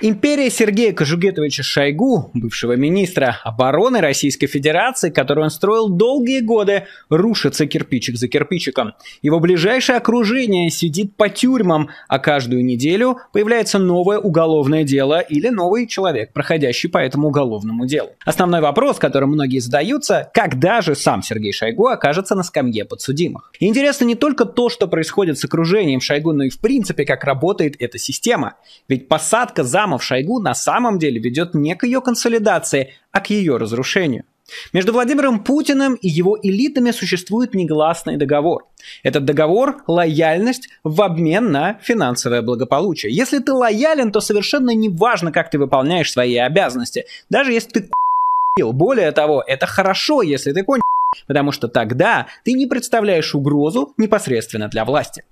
Империя Сергея Кожугетовича Шойгу, бывшего министра обороны Российской Федерации, которую он строил долгие годы, рушится кирпичик за кирпичиком. Его ближайшее окружение сидит по тюрьмам, а каждую неделю появляется новое уголовное дело или новый человек, проходящий по этому уголовному делу. Основной вопрос, который многие задаются, когда же сам Сергей Шойгу окажется на скамье подсудимых. И интересно не только то, что происходит с окружением Шойгу, но и в принципе, как работает эта система. Ведь посадка за Шаламов Шойгу на самом деле ведет не к ее консолидации, а к ее разрушению. Между Владимиром Путиным и его элитами существует негласный договор. Этот договор – лояльность в обмен на финансовое благополучие. Если ты лоялен, то совершенно не важно, как ты выполняешь свои обязанности. Даже если ты более того, это хорошо, если ты конь, потому что тогда ты не представляешь угрозу непосредственно для власти.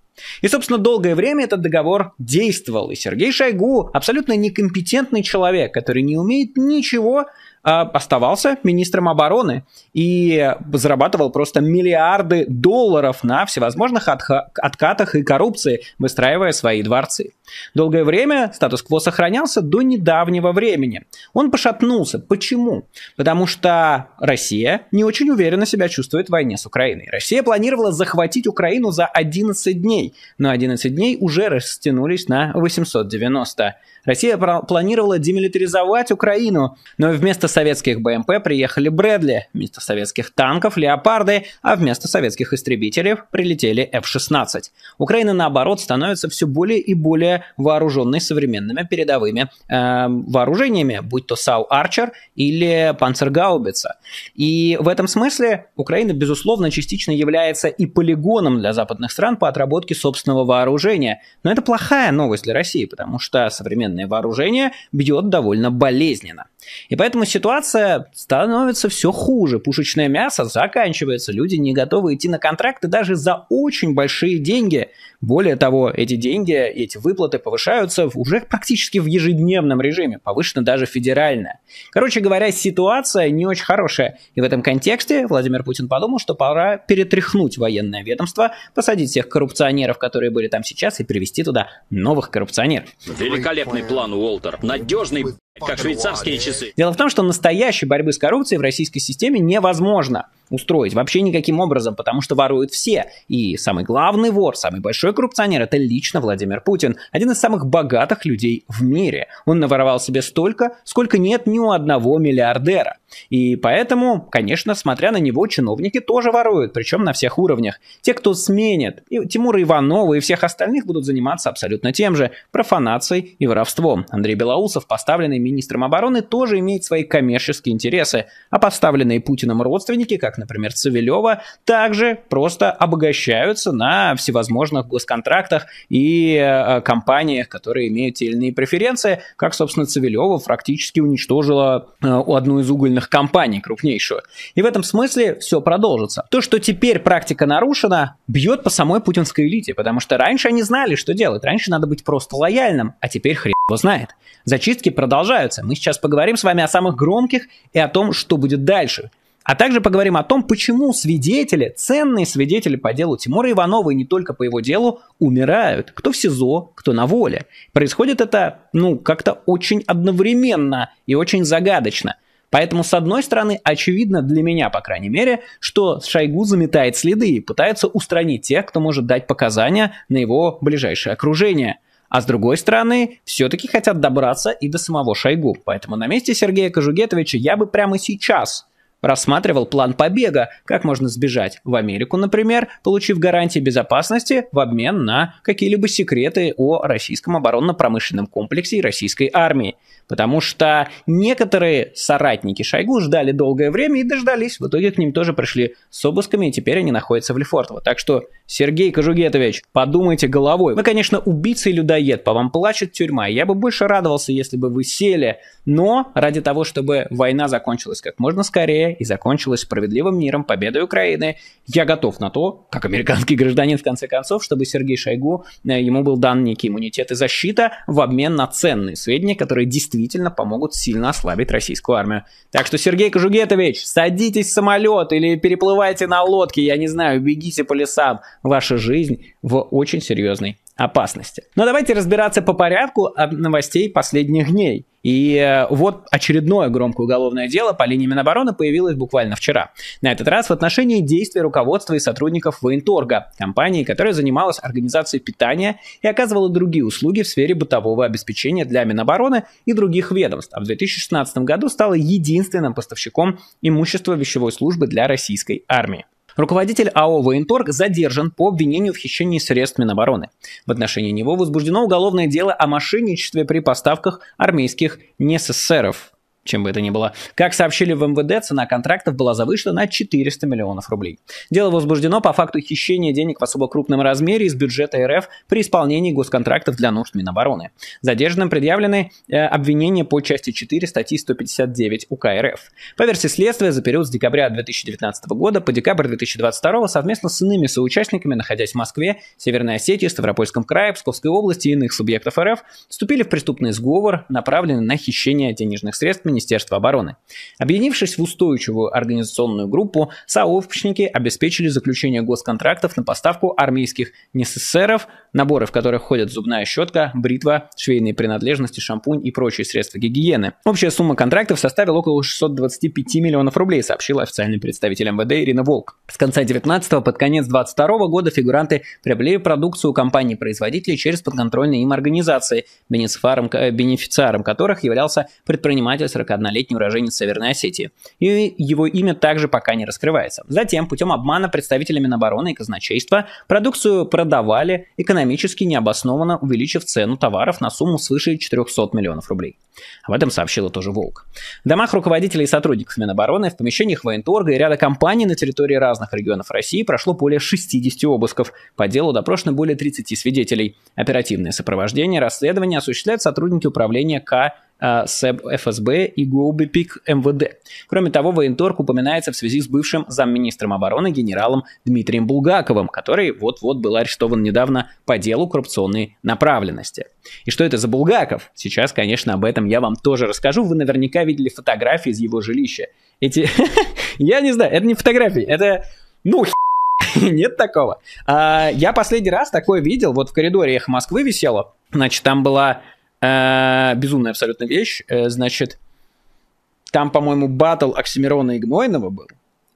И, собственно, долгое время этот договор действовал. И Сергей Шойгу, абсолютно некомпетентный человек, который не умеет ничего, а, оставался министром обороны и зарабатывал просто миллиарды долларов на всевозможных отха- откатах и коррупции, выстраивая свои дворцы. Долгое время статус-кво сохранялся до недавнего времени. Он пошатнулся. Почему? Потому что Россия не очень уверенно себя чувствует в войне с Украиной. Россия планировала захватить Украину за 11 дней, но 11 дней уже растянулись на 890. Россия планировала демилитаризовать Украину, но вместо советских БМП приехали Брэдли, вместо советских танков – Леопарды, а вместо советских истребителей прилетели F-16. Украина, наоборот, становится все более и более оружия, современными передовыми э, вооружениями, будь то САУ «Арчер» или «Панцергаубица». И в этом смысле Украина, безусловно, частично является и полигоном для западных стран по отработке собственного вооружения. Но это плохая новость для России, потому что современное вооружение бьет довольно болезненно. И поэтому ситуация становится все хуже. Пушечное мясо заканчивается, люди не готовы идти на контракты даже за очень большие деньги. Более того, эти деньги, эти выплаты выплаты повышаются уже практически в ежедневном режиме, повышена даже федеральная. Короче говоря, ситуация не очень хорошая, и в этом контексте Владимир Путин подумал, что пора перетряхнуть военное ведомство, посадить всех коррупционеров, которые были там сейчас, и привести туда новых коррупционеров. Великолепный план, Уолтер. Надежный как швейцарские часы. Дело в том, что настоящей борьбы с коррупцией в российской системе невозможно устроить вообще никаким образом, потому что воруют все. И самый главный вор, самый большой коррупционер – это лично Владимир Путин, один из самых богатых людей в мире. Он наворовал себе столько, сколько нет ни у одного миллиардера. И поэтому, конечно, смотря на него, чиновники тоже воруют, причем на всех уровнях. Те, кто сменит, и Тимура Иванова и всех остальных будут заниматься абсолютно тем же – профанацией и воровством. Андрей Белоусов, поставленный министром обороны, тоже имеет свои коммерческие интересы, а поставленные Путиным родственники, как, например, Цивилева, также просто обогащаются на всевозможных госконтрактах и э, компаниях, которые имеют те или иные преференции, как, собственно, Цивилева фактически уничтожила э, одну из угольных крупных компаний, крупнейшую. И в этом смысле все продолжится. То, что теперь практика нарушена, бьет по самой путинской элите, потому что раньше они знали, что делать. Раньше надо быть просто лояльным, а теперь хрен его знает. Зачистки продолжаются. Мы сейчас поговорим с вами о самых громких и о том, что будет дальше. А также поговорим о том, почему свидетели, ценные свидетели по делу Тимура Иванова и не только по его делу, умирают. Кто в СИЗО, кто на воле. Происходит это, ну, как-то очень одновременно и очень загадочно. Поэтому, с одной стороны, очевидно для меня, по крайней мере, что Шойгу заметает следы и пытается устранить тех, кто может дать показания на его ближайшее окружение. А с другой стороны, все-таки хотят добраться и до самого Шойгу. Поэтому на месте Сергея Кожугетовича я бы прямо сейчас рассматривал план побега, как можно сбежать в Америку, например, получив гарантии безопасности в обмен на какие-либо секреты о российском оборонно-промышленном комплексе и российской армии. Потому что некоторые соратники Шойгу ждали долгое время и дождались. В итоге к ним тоже пришли с обысками, и теперь они находятся в Лефортово. Так что, Сергей Кожугетович, подумайте головой. Вы, конечно, убийца и людоед, по вам плачет тюрьма. Я бы больше радовался, если бы вы сели. Но ради того, чтобы война закончилась как можно скорее и закончилась справедливым миром, победой Украины, я готов на то, как американский гражданин в конце концов, чтобы Сергей Шойгу, э, ему был дан некий иммунитет и защита в обмен на ценные сведения, которые действительно действительно помогут сильно ослабить российскую армию. Так что, Сергей Кожугетович, садитесь в самолет или переплывайте на лодке, я не знаю, бегите по лесам. Ваша жизнь в очень серьезной опасности. Но давайте разбираться по порядку новостей последних дней. И э, вот очередное громкое уголовное дело по линии Минобороны появилось буквально вчера. На этот раз в отношении действий руководства и сотрудников Военторга, компании, которая занималась организацией питания и оказывала другие услуги в сфере бытового обеспечения для Минобороны и других ведомств, а в 2016 году стала единственным поставщиком имущества вещевой службы для российской армии. Руководитель АО «Военторг» задержан по обвинению в хищении средств Минобороны. В отношении него возбуждено уголовное дело о мошенничестве при поставках армейских НССРов чем бы это ни было. Как сообщили в МВД, цена контрактов была завышена на 400 миллионов рублей. Дело возбуждено по факту хищения денег в особо крупном размере из бюджета РФ при исполнении госконтрактов для нужд Минобороны. Задержанным предъявлены э, обвинения по части 4 статьи 159 УК РФ. По версии следствия, за период с декабря 2019 года по декабрь 2022 совместно с иными соучастниками, находясь в Москве, Северной Осетии, Ставропольском крае, Псковской области и иных субъектов РФ, вступили в преступный сговор, направленный на хищение денежных средств Министерства обороны. Объединившись в устойчивую организационную группу, сообщники обеспечили заключение госконтрактов на поставку армейских несессеров, наборы в которых входят зубная щетка, бритва, швейные принадлежности, шампунь и прочие средства гигиены. Общая сумма контрактов составила около 625 миллионов рублей, сообщила официальный представитель МВД Ирина Волк. С конца 19 го под конец 22 года фигуранты приобрели продукцию компаний-производителей через подконтрольные им организации, бенефициаром, э, бенефициаром которых являлся предприниматель 41-летний уроженец Северной Осетии, и его имя также пока не раскрывается. Затем, путем обмана представителями Минобороны и казначейства, продукцию продавали экономически необоснованно, увеличив цену товаров на сумму свыше 400 миллионов рублей. Об этом сообщила тоже Волк. В домах руководителей и сотрудников Минобороны, в помещениях военторга и ряда компаний на территории разных регионов России прошло более 60 обысков. По делу допрошено более 30 свидетелей. Оперативное сопровождение расследования осуществляют сотрудники управления К Э, СЭБ ФСБ и Гоубипик МВД. Кроме того, военторг упоминается в связи с бывшим замминистром обороны генералом Дмитрием Булгаковым, который вот-вот был арестован недавно по делу коррупционной направленности. И что это за Булгаков? Сейчас, конечно, об этом я вам тоже расскажу. Вы наверняка видели фотографии из его жилища. Эти... Я не знаю, это не фотографии, это... Ну, нет такого. А, я последний раз такое видел, вот в коридоре «Эхо Москвы» висело. Значит, там была Э, безумная абсолютно вещь. Э, значит, там, по-моему, батл Оксимирона и Гнойного был.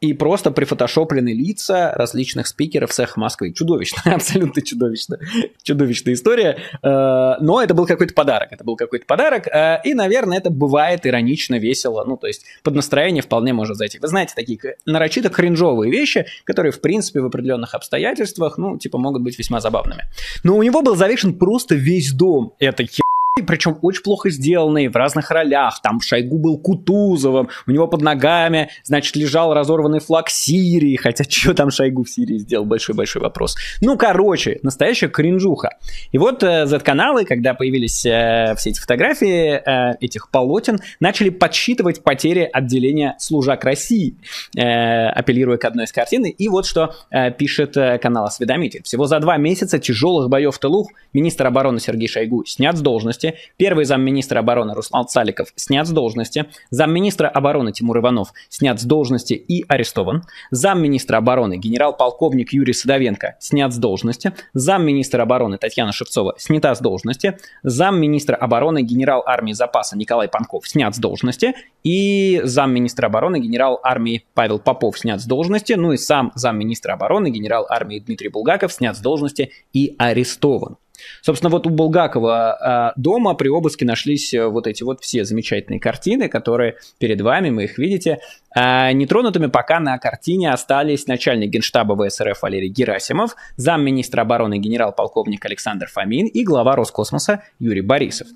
И просто прифотошоплены лица различных спикеров с «Эхо Москвы». Чудовищно, абсолютно чудовищно. Чудовищная история. Э, но это был какой-то подарок. Это был какой-то подарок. И, наверное, это бывает иронично, весело. Ну, то есть под настроение вполне может зайти. Вы знаете, такие нарочито хренжовые вещи, которые, в принципе, в определенных обстоятельствах, ну, типа, могут быть весьма забавными. Но у него был завешен просто весь дом. этой хер причем очень плохо сделанные в разных ролях. Там Шойгу был Кутузовым, у него под ногами, значит, лежал разорванный флаг Сирии, хотя что там Шойгу в Сирии сделал, большой-большой вопрос. Ну, короче, настоящая кринжуха. И вот э, Z-каналы, когда появились э, все эти фотографии э, этих полотен, начали подсчитывать потери отделения «Служак России», э, апеллируя к одной из картин. И вот что э, пишет э, канал «Осведомитель». Всего за два месяца тяжелых боев в тылу министр обороны Сергей Шойгу снят с должности должности. Первый замминистра обороны Руслан Цаликов снят с должности. Замминистра обороны Тимур Иванов снят с должности и арестован. Замминистра обороны генерал-полковник Юрий Садовенко снят с должности. Замминистра обороны Татьяна Шевцова снята с должности. Замминистра обороны генерал армии запаса Николай Панков снят с должности. И замминистра обороны генерал армии Павел Попов снят с должности. Ну и сам замминистра обороны генерал армии Дмитрий Булгаков снят с должности и арестован. Собственно, вот у Булгакова а, дома при обыске нашлись э, вот эти вот все замечательные картины, которые перед вами, мы их видите. Э, нетронутыми пока на картине остались начальник генштаба ВСРФ Валерий Герасимов, замминистра обороны генерал-полковник Александр Фомин и глава Роскосмоса Юрий Борисов.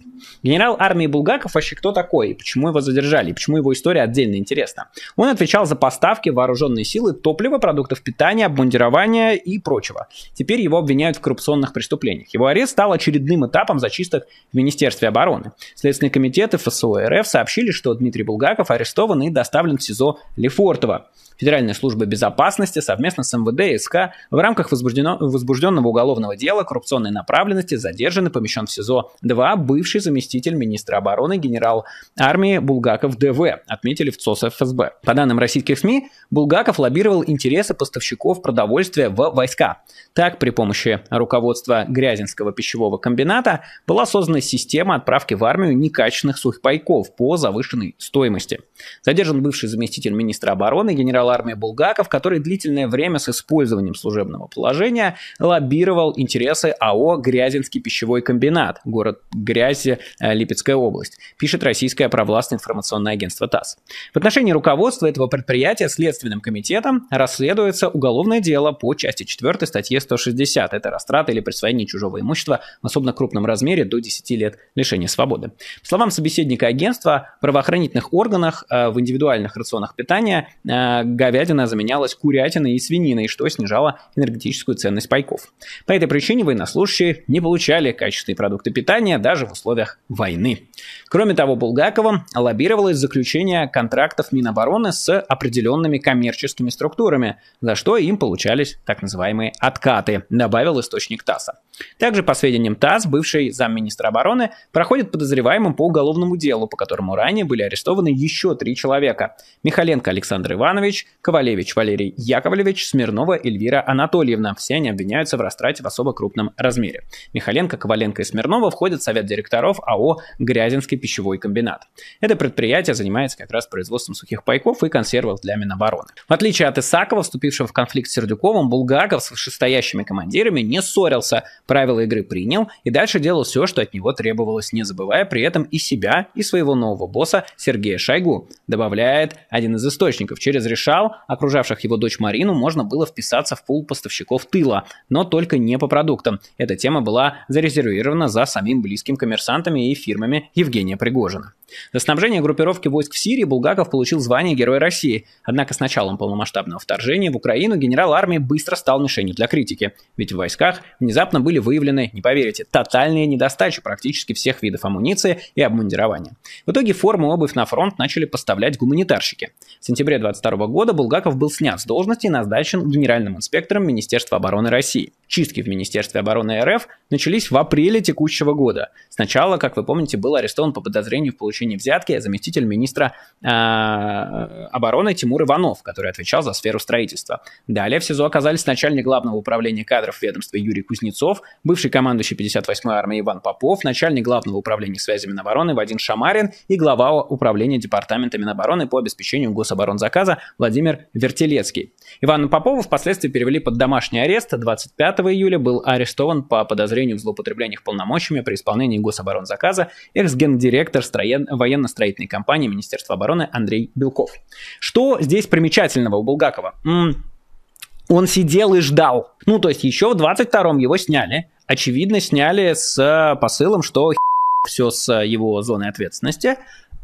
Генерал армии Булгаков вообще кто такой и почему его задержали, и почему его история отдельно интересна? Он отвечал за поставки вооруженные силы топлива, продуктов питания, обмундирования и прочего. Теперь его обвиняют в коррупционных преступлениях. Его арест стал очередным этапом зачисток в Министерстве обороны. Следственный комитет и ФСО РФ сообщили, что Дмитрий Булгаков арестован и доставлен в СИЗО СИЗО Лефортово. Федеральная служба безопасности совместно с МВД и СК в рамках возбужденного уголовного дела коррупционной направленности задержан и помещен в СИЗО 2 бывший заместитель министра обороны генерал армии Булгаков ДВ, отметили в ЦОС ФСБ. По данным российских СМИ, Булгаков лоббировал интересы поставщиков продовольствия в войска. Так, при помощи руководства Грязинского пищевого комбината была создана система отправки в армию некачественных сухпайков по завышенной стоимости. Задержан бывший заместитель заместитель министра обороны генерал армии Булгаков, который длительное время с использованием служебного положения лоббировал интересы АО «Грязинский пищевой комбинат», город Грязи, э, Липецкая область, пишет российское провластное информационное агентство ТАСС. В отношении руководства этого предприятия Следственным комитетом расследуется уголовное дело по части 4 статьи 160. Это растрата или присвоение чужого имущества в особо крупном размере до 10 лет лишения свободы. По словам собеседника агентства, в правоохранительных органах э, в индивидуальных рационах рационах питания э, говядина заменялась курятиной и свининой, что снижало энергетическую ценность пайков. По этой причине военнослужащие не получали качественные продукты питания даже в условиях войны. Кроме того, Булгаковым лоббировалось заключение контрактов Минобороны с определенными коммерческими структурами, за что им получались так называемые откаты, добавил источник ТАССа. Также, по сведениям ТАСС, бывший замминистра обороны проходит подозреваемым по уголовному делу, по которому ранее были арестованы еще три человека. Михаленко Александр Иванович, Ковалевич Валерий Яковлевич, Смирнова Эльвира Анатольевна. Все они обвиняются в растрате в особо крупном размере. Михаленко, Коваленко и Смирнова входят в совет директоров АО «Грязинский пищевой комбинат». Это предприятие занимается как раз производством сухих пайков и консервов для Минобороны. В отличие от Исакова, вступившего в конфликт с Сердюковым, Булгаков с вышестоящими командирами не ссорился, правила игры принял и дальше делал все, что от него требовалось, не забывая при этом и себя, и своего нового босса Сергея Шойгу, добавляет один один из источников. Через Решал, окружавших его дочь Марину, можно было вписаться в пул поставщиков тыла, но только не по продуктам. Эта тема была зарезервирована за самим близким коммерсантами и фирмами Евгения Пригожина. За снабжение группировки войск в Сирии Булгаков получил звание Героя России, однако с началом полномасштабного вторжения в Украину генерал армии быстро стал мишенью для критики, ведь в войсках внезапно были выявлены, не поверите, тотальные недостачи практически всех видов амуниции и обмундирования. В итоге форму обувь на фронт начали поставлять гуманитарщики. В сентябре 22 года Булгаков был снят с должности и назначен генеральным инспектором Министерства обороны России. Чистки в Министерстве обороны РФ начались в апреле текущего года. Сначала, как вы помните, был арестован по подозрению в получении получении взятки а заместитель министра э, обороны Тимур Иванов, который отвечал за сферу строительства. Далее в СИЗО оказались начальник главного управления кадров ведомства Юрий Кузнецов, бывший командующий 58-й армии Иван Попов, начальник главного управления связи Минобороны Вадим Шамарин и глава управления департамента Минобороны по обеспечению гособоронзаказа Владимир Вертелецкий. Ивана Попова впоследствии перевели под домашний арест. 25 июля был арестован по подозрению в злоупотреблениях полномочиями при исполнении гособоронзаказа экс-гендиректор строен военно-строительной компании Министерства обороны Андрей Белков. Что здесь примечательного у Булгакова? М- он сидел и ждал. Ну, то есть еще в 22-м его сняли. Очевидно, сняли с э, посылом, что все с его зоны ответственности.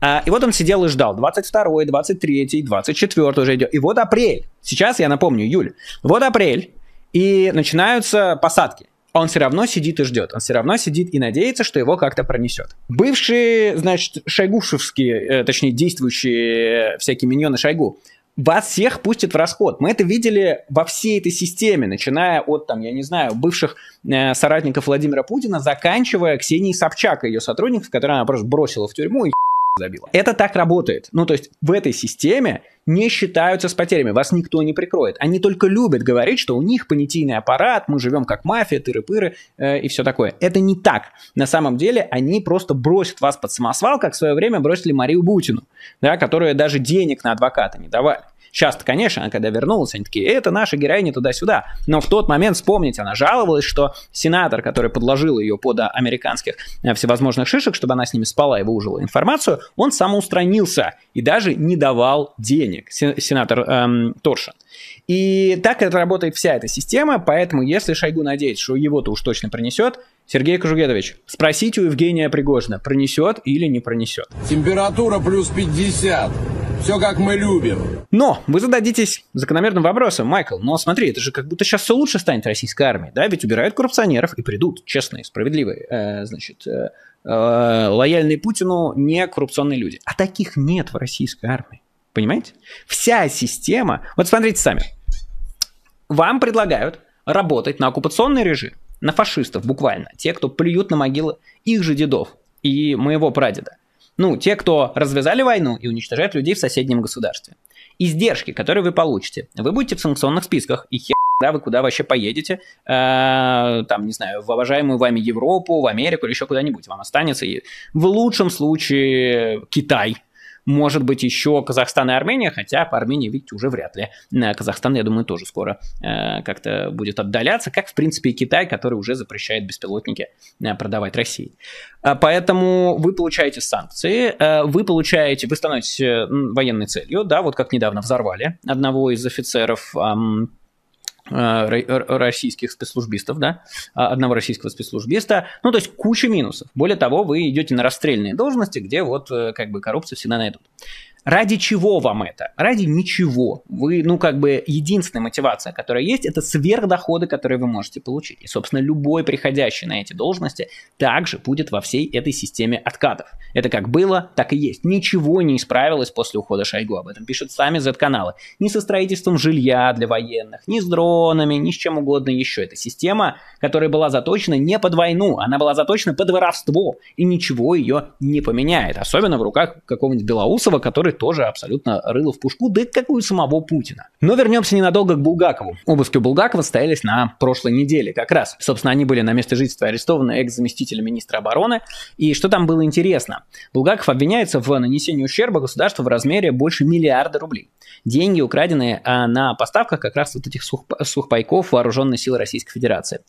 А, и вот он сидел и ждал. 22, 23, 24 уже идет. И вот апрель. Сейчас я напомню, июль. Вот апрель. И начинаются посадки он все равно сидит и ждет, он все равно сидит и надеется, что его как-то пронесет. Бывшие, значит, Шайгушевские, э, точнее, действующие э, всякие миньоны Шойгу, вас всех пустят в расход. Мы это видели во всей этой системе, начиная от, там, я не знаю, бывших э, соратников Владимира Путина, заканчивая Ксенией Собчак и ее сотрудников, которые она просто бросила в тюрьму и забила. Это так работает. Ну, то есть в этой системе не считаются с потерями, вас никто не прикроет. Они только любят говорить, что у них понятийный аппарат, мы живем как мафия, тыры-пыры э, и все такое. Это не так. На самом деле они просто бросят вас под самосвал, как в свое время бросили Марию Бутину, да, которая даже денег на адвоката не давали сейчас конечно, она когда вернулась, они такие, это наша героиня туда-сюда. Но в тот момент, вспомните, она жаловалась, что сенатор, который подложил ее под а, американских э, всевозможных шишек, чтобы она с ними спала и выужила информацию, он самоустранился и даже не давал денег, сенатор эм, Торшин. И так это работает вся эта система, поэтому если Шойгу надеется, что его-то уж точно принесет, Сергей Кожугедович, спросите у Евгения Пригожина, пронесет или не пронесет. Температура плюс 50. Все как мы любим. Но вы зададитесь закономерным вопросом, Майкл, но смотри, это же как будто сейчас все лучше станет российской армии, да? Ведь убирают коррупционеров и придут честные, справедливые, э, значит, э, э, лояльные Путину не коррупционные люди. А таких нет в российской армии. Понимаете? Вся система... Вот смотрите сами. Вам предлагают работать на оккупационный режим, на фашистов буквально, те, кто плюют на могилы их же дедов и моего прадеда. Ну, те, кто развязали войну и уничтожают людей в соседнем государстве. Издержки, которые вы получите, вы будете в санкционных списках, и хер да, вы куда вообще поедете, э, там, не знаю, в уважаемую вами Европу, в Америку или еще куда-нибудь вам останется, и в лучшем случае Китай, может быть, еще Казахстан и Армения, хотя по Армении, видите, уже вряд ли. Э, Казахстан, я думаю, тоже скоро э, как-то будет отдаляться, как, в принципе, и Китай, который уже запрещает беспилотники э, продавать России. А поэтому вы получаете санкции, вы получаете, вы становитесь военной целью, да, вот как недавно взорвали одного из офицеров Э, российских спецслужбистов, да, а, одного российского спецслужбиста. Ну, то есть куча минусов. Более того, вы идете на расстрельные должности, где вот э, как бы коррупцию всегда найдут. Ради чего вам это? Ради ничего. Вы, ну, как бы, единственная мотивация, которая есть, это сверхдоходы, которые вы можете получить. И, собственно, любой приходящий на эти должности также будет во всей этой системе откатов. Это как было, так и есть. Ничего не исправилось после ухода Шойгу. Об этом пишут сами Z-каналы. Ни со строительством жилья для военных, ни с дронами, ни с чем угодно еще. Это система, которая была заточена не под войну, она была заточена под воровство. И ничего ее не поменяет. Особенно в руках какого-нибудь Белоусова, который который тоже абсолютно рыло в пушку, да и какую самого Путина. Но вернемся ненадолго к Булгакову. Обыски у Булгакова состоялись на прошлой неделе как раз. Собственно, они были на месте жительства арестованы экс заместителя министра обороны. И что там было интересно? Булгаков обвиняется в нанесении ущерба государству в размере больше миллиарда рублей. Деньги украдены а, на поставках как раз вот этих сухпайков вооруженной силы Российской Федерации.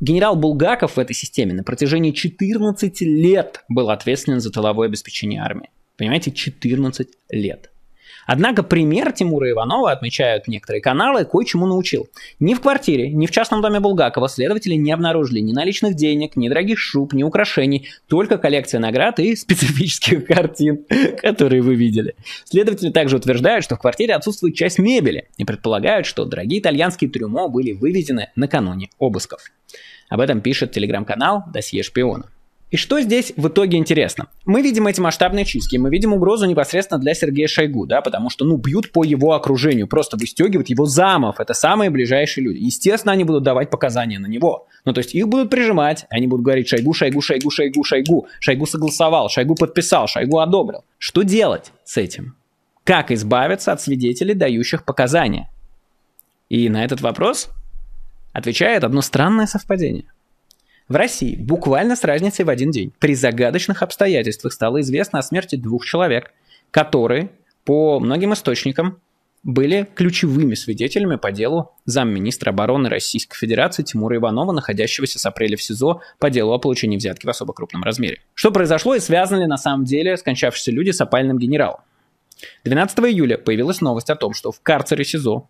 Генерал Булгаков в этой системе на протяжении 14 лет был ответственен за тыловое обеспечение армии. Понимаете, 14 лет. Однако пример Тимура Иванова, отмечают некоторые каналы, кое-чему научил. Ни в квартире, ни в частном доме Булгакова следователи не обнаружили ни наличных денег, ни дорогих шуб, ни украшений, только коллекция наград и специфических картин, которые вы видели. Следователи также утверждают, что в квартире отсутствует часть мебели и предполагают, что дорогие итальянские трюмо были вывезены накануне обысков. Об этом пишет телеграм-канал «Досье шпиона». И что здесь в итоге интересно? Мы видим эти масштабные чистки, мы видим угрозу непосредственно для Сергея Шойгу, да, потому что, ну, бьют по его окружению, просто выстегивают его замов, это самые ближайшие люди. Естественно, они будут давать показания на него. Ну, то есть их будут прижимать, они будут говорить Шойгу, Шойгу, Шойгу, Шойгу, Шойгу, Шойгу согласовал, Шойгу подписал, Шойгу одобрил. Что делать с этим? Как избавиться от свидетелей, дающих показания? И на этот вопрос отвечает одно странное совпадение – в России буквально с разницей в один день при загадочных обстоятельствах стало известно о смерти двух человек, которые, по многим источникам, были ключевыми свидетелями по делу замминистра обороны Российской Федерации Тимура Иванова, находящегося с апреля в СИЗО по делу о получении взятки в особо крупном размере. Что произошло и связаны ли на самом деле скончавшиеся люди с опальным генералом? 12 июля появилась новость о том, что в карцере СИЗО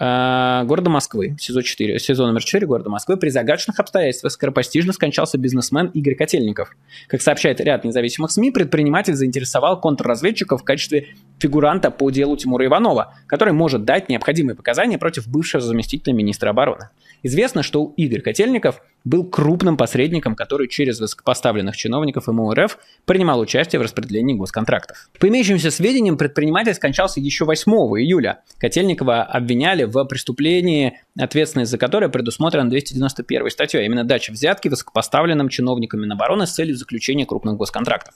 Э, города Москвы, СИЗО, 4, СИЗО номер 4 города Москвы, при загадочных обстоятельствах скоропостижно скончался бизнесмен Игорь Котельников. Как сообщает ряд независимых СМИ, предприниматель заинтересовал контрразведчика в качестве фигуранта по делу Тимура Иванова, который может дать необходимые показания против бывшего заместителя министра обороны. Известно, что у Игорь Котельников был крупным посредником, который через высокопоставленных чиновников МУ РФ принимал участие в распределении госконтрактов. По имеющимся сведениям, предприниматель скончался еще 8 июля. Котельникова обвиняли в преступлении, ответственность за которое предусмотрена 291 статьей, именно дача взятки высокопоставленным чиновникам Минобороны с целью заключения крупных госконтрактов.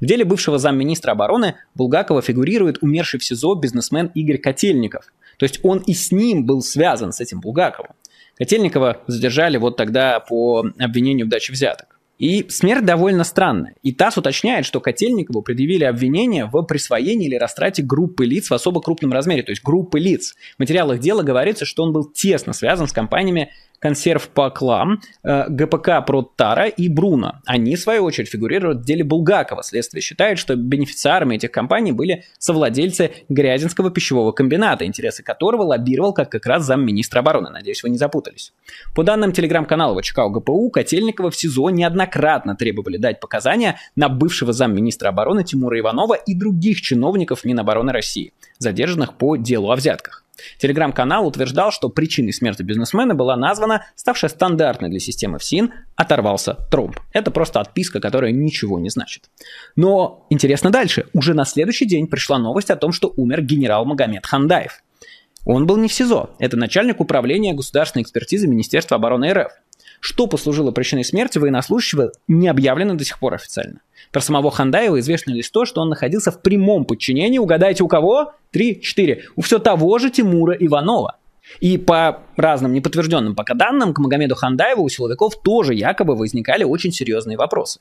В деле бывшего замминистра обороны Булгакова фигурирует умерший в СИЗО бизнесмен Игорь Котельников. То есть он и с ним был связан, с этим Булгаковым. Котельникова задержали вот тогда по обвинению в даче взяток. И смерть довольно странная. И ТАСС уточняет, что Котельникову предъявили обвинение в присвоении или растрате группы лиц в особо крупном размере, то есть группы лиц. В материалах дела говорится, что он был тесно связан с компаниями консерв Пакла, э, ГПК Проттара и Бруно. Они, в свою очередь, фигурируют в деле Булгакова. Следствие считает, что бенефициарами этих компаний были совладельцы Грязинского пищевого комбината, интересы которого лоббировал как, как раз замминистра обороны. Надеюсь, вы не запутались. По данным телеграм-канала ВЧК ГПУ, Котельникова в СИЗО неоднократно требовали дать показания на бывшего замминистра обороны Тимура Иванова и других чиновников Минобороны России, задержанных по делу о взятках. Телеграм-канал утверждал, что причиной смерти бизнесмена была названа, ставшая стандартной для системы ФСИН, оторвался Трамп. Это просто отписка, которая ничего не значит. Но интересно дальше. Уже на следующий день пришла новость о том, что умер генерал Магомед Хандаев. Он был не в СИЗО. Это начальник управления государственной экспертизы Министерства обороны РФ. Что послужило причиной смерти военнослужащего, не объявлено до сих пор официально. Про самого Хандаева известно лишь то, что он находился в прямом подчинении, угадайте у кого? три, четыре? У все того же Тимура Иванова. И по разным неподтвержденным пока данным, к Магомеду Хандаеву у силовиков тоже якобы возникали очень серьезные вопросы.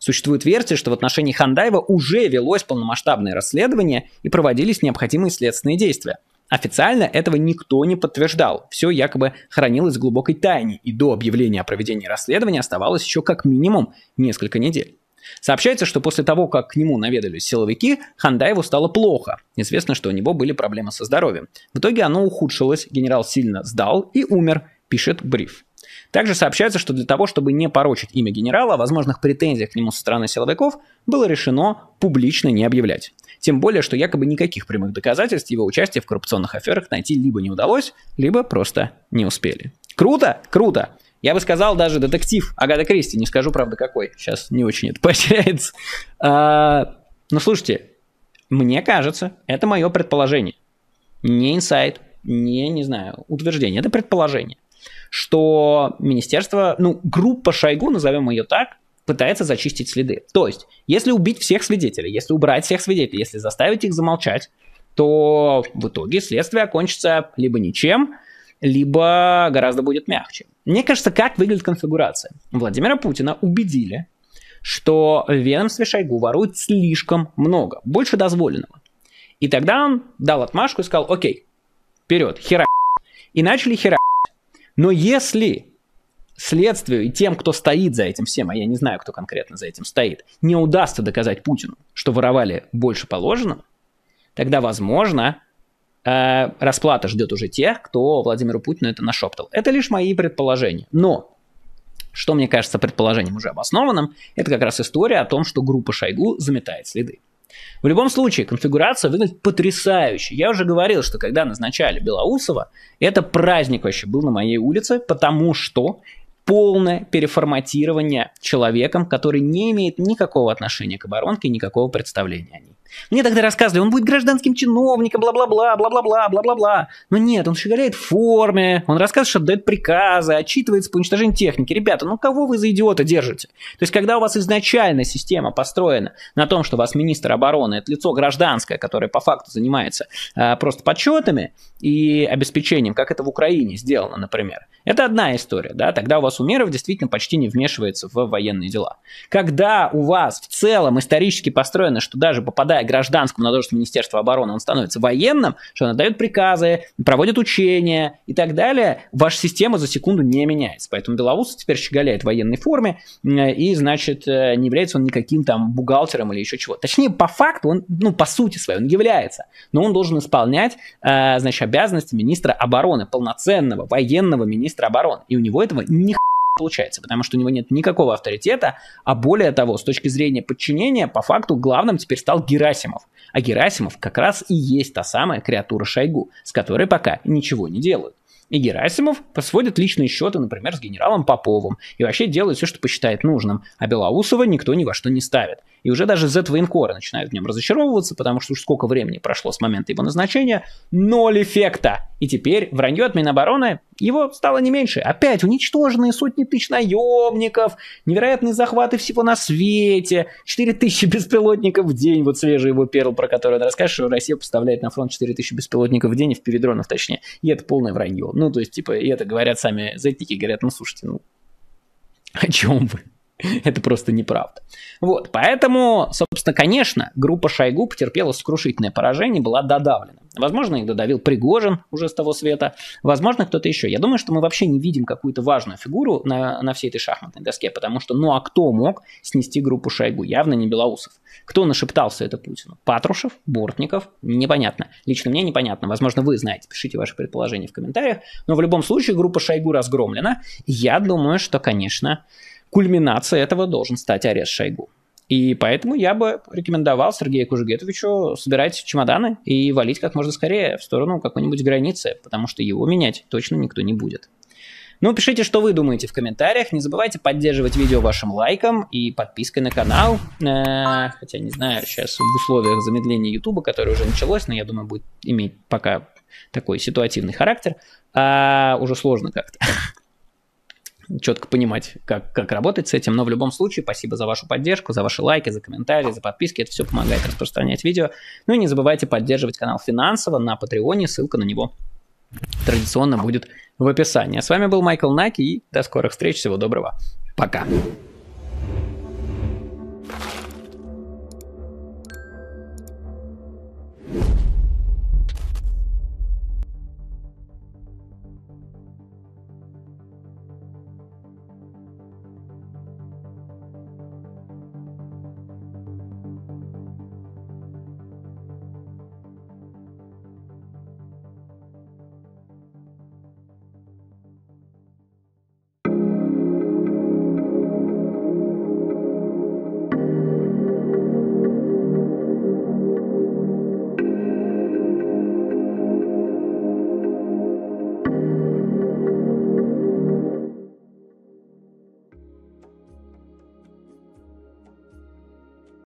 Существует версия, что в отношении Хандаева уже велось полномасштабное расследование и проводились необходимые следственные действия. Официально этого никто не подтверждал. Все якобы хранилось в глубокой тайне, и до объявления о проведении расследования оставалось еще как минимум несколько недель. Сообщается, что после того, как к нему наведались силовики, Хандаеву стало плохо. Известно, что у него были проблемы со здоровьем. В итоге оно ухудшилось, генерал сильно сдал и умер, пишет Бриф. Также сообщается, что для того, чтобы не порочить имя генерала, о возможных претензиях к нему со стороны силовиков было решено публично не объявлять. Тем более, что якобы никаких прямых доказательств его участия в коррупционных аферах найти либо не удалось, либо просто не успели. Круто, круто. Я бы сказал даже детектив Агата Кристи, не скажу, правда, какой. Сейчас не очень это поощряется. А, но ну, слушайте, мне кажется, это мое предположение. Не инсайт, не, не знаю, утверждение. Это предположение, что министерство, ну, группа Шойгу, назовем ее так, пытается зачистить следы. То есть, если убить всех свидетелей, если убрать всех свидетелей, если заставить их замолчать, то в итоге следствие окончится либо ничем, либо гораздо будет мягче. Мне кажется, как выглядит конфигурация. Владимира Путина убедили, что в ведомстве Шойгу ворует слишком много, больше дозволенного. И тогда он дал отмашку и сказал, окей, вперед, хера. И начали хера. Но если следствию и тем, кто стоит за этим всем, а я не знаю, кто конкретно за этим стоит, не удастся доказать Путину, что воровали больше положенного, тогда, возможно, э, расплата ждет уже тех, кто Владимиру Путину это нашептал. Это лишь мои предположения. Но, что мне кажется предположением уже обоснованным, это как раз история о том, что группа Шойгу заметает следы. В любом случае, конфигурация выглядит потрясающе. Я уже говорил, что когда назначали Белоусова, это праздник вообще был на моей улице, потому что полное переформатирование человеком, который не имеет никакого отношения к оборонке, никакого представления о ней. Мне тогда рассказывали, он будет гражданским чиновником, бла-бла-бла, бла-бла-бла, бла-бла-бла. Но нет, он щеголяет в форме, он рассказывает, что дает приказы, отчитывается по уничтожению техники. Ребята, ну кого вы за идиота держите? То есть, когда у вас изначально система построена на том, что у вас министр обороны, это лицо гражданское, которое по факту занимается э, просто подсчетами и обеспечением, как это в Украине сделано, например, это одна история, да, тогда у вас Умеров действительно почти не вмешивается в военные дела. Когда у вас в целом исторически построено, что даже попадая гражданскому на должность министерства обороны, он становится военным, что он отдает приказы, проводит учения и так далее, ваша система за секунду не меняется. Поэтому белоус теперь щеголяет в военной форме э, и, значит, э, не является он никаким там бухгалтером или еще чего. Точнее, по факту он, ну, по сути своей, он является, но он должен исполнять, э, значит, обязанности министра обороны, полноценного военного министра министра обороны. И у него этого не получается, потому что у него нет никакого авторитета, а более того, с точки зрения подчинения, по факту главным теперь стал Герасимов. А Герасимов как раз и есть та самая креатура Шойгу, с которой пока ничего не делают. И Герасимов сводит личные счеты, например, с генералом Поповым, и вообще делает все, что посчитает нужным, а Белоусова никто ни во что не ставит. И уже даже Z-военкоры начинают в нем разочаровываться, потому что уж сколько времени прошло с момента его назначения, ноль эффекта. И теперь вранье от Минобороны его стало не меньше. Опять уничтоженные сотни тысяч наемников, невероятные захваты всего на свете, 4000 беспилотников в день, вот свежий его перл, про который он расскажет, что Россия поставляет на фронт 4000 беспилотников в день, в передронов точнее. И это полное вранье. Ну, то есть, типа, и это говорят сами зетники, говорят, ну, слушайте, ну, о чем вы? Это просто неправда. Вот, поэтому, собственно, конечно, группа Шойгу потерпела сокрушительное поражение, была додавлена. Возможно, их додавил Пригожин уже с того света, возможно, кто-то еще. Я думаю, что мы вообще не видим какую-то важную фигуру на, на всей этой шахматной доске, потому что, ну а кто мог снести группу Шойгу? Явно не Белоусов. Кто нашептал все это Путину? Патрушев? Бортников? Непонятно. Лично мне непонятно. Возможно, вы знаете. Пишите ваши предположения в комментариях. Но в любом случае группа Шойгу разгромлена. Я думаю, что, конечно, Кульминацией этого должен стать арест Шойгу. И поэтому я бы рекомендовал Сергею Кужугетовичу собирать чемоданы и валить как можно скорее в сторону какой-нибудь границы, потому что его менять точно никто не будет. Ну, пишите, что вы думаете в комментариях. Не забывайте поддерживать видео вашим лайком и подпиской на канал. Э, хотя, не знаю, сейчас в условиях замедления Ютуба, которое уже началось, но я думаю, будет иметь пока такой ситуативный характер. А, уже сложно как-то четко понимать, как, как работать с этим. Но в любом случае, спасибо за вашу поддержку, за ваши лайки, за комментарии, за подписки. Это все помогает распространять видео. Ну и не забывайте поддерживать канал финансово на Патреоне. Ссылка на него традиционно будет в описании. А с вами был Майкл Наки и до скорых встреч. Всего доброго. Пока.